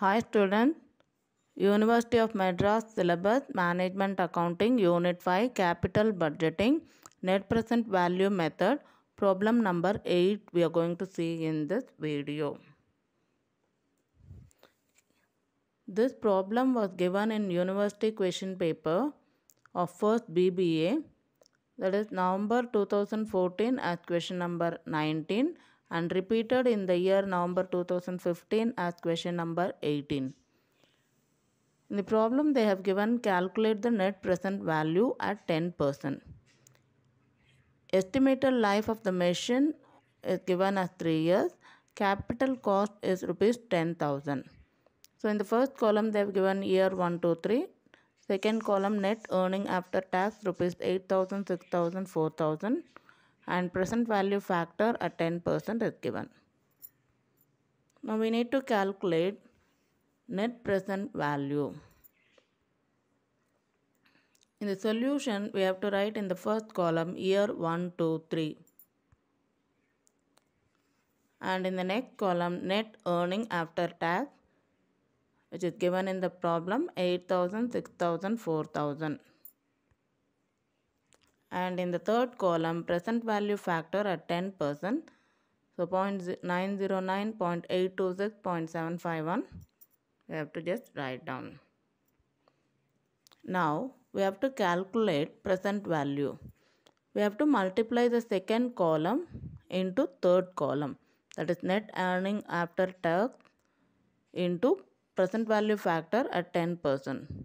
Hi student, University of Madras syllabus Management Accounting Unit 5 Capital Budgeting Net Present Value Method problem number 8 we are going to see in this video. This problem was given in university question paper of first BBA that is November 2014 as question number 19 and repeated in the year November 2015 as question number 18. In the problem they have given calculate the net present value at 10%. Estimated life of the machine is given as 3 years. Capital cost is rupees 10,000. So in the first column they have given year 1, 2, 3. Second column net earning after tax rupees 8,000, 6,000, 4,000 and present value factor at 10% is given. Now we need to calculate net present value. In the solution, we have to write in the first column year 1, 2, 3. And in the next column, net earning after tax, which is given in the problem 8000, 6000, 4000 and in the third column present value factor at 10%. So 0.909, 0.826, 0.751 we have to just write down. Now we have to calculate present value. We have to multiply the second column into third column that is net earning after tax into present value factor at 10%.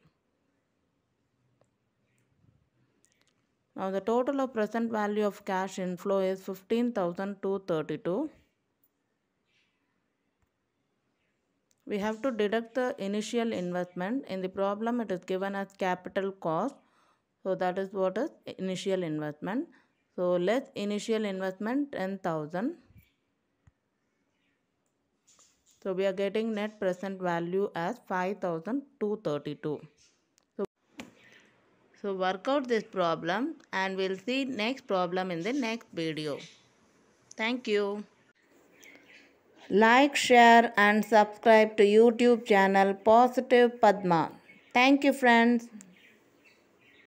Now the total of present value of cash inflow is 15,232. We have to deduct the initial investment. In the problem it is given as capital cost. So that is what is initial investment. So less initial investment 10,000. So we are getting net present value as 5,232. So work out this problem and we'll see next problem in the next video. Thank you. Like, share and subscribe to YouTube channel Positive Padma. Thank you friends.